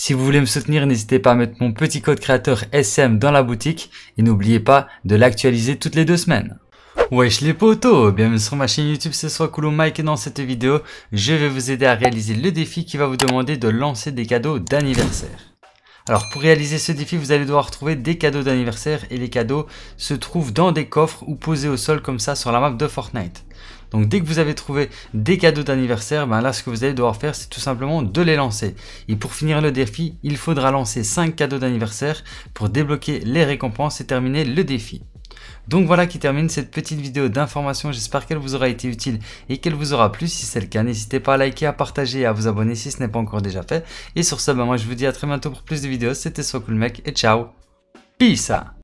Si vous voulez me soutenir, n'hésitez pas à mettre mon petit code créateur SM dans la boutique et n'oubliez pas de l'actualiser toutes les deux semaines. Wesh les potos, bienvenue sur ma chaîne YouTube, ce soit Mike et dans cette vidéo, je vais vous aider à réaliser le défi qui va vous demander de lancer des cadeaux d'anniversaire. Alors pour réaliser ce défi, vous allez devoir trouver des cadeaux d'anniversaire et les cadeaux se trouvent dans des coffres ou posés au sol comme ça sur la map de Fortnite. Donc dès que vous avez trouvé des cadeaux d'anniversaire, ben là ce que vous allez devoir faire c'est tout simplement de les lancer. Et pour finir le défi, il faudra lancer 5 cadeaux d'anniversaire pour débloquer les récompenses et terminer le défi. Donc voilà qui termine cette petite vidéo d'information, j'espère qu'elle vous aura été utile et qu'elle vous aura plu. Si c'est le cas, n'hésitez pas à liker, à partager et à vous abonner si ce n'est pas encore déjà fait. Et sur ce, ben moi je vous dis à très bientôt pour plus de vidéos, c'était mec et ciao Peace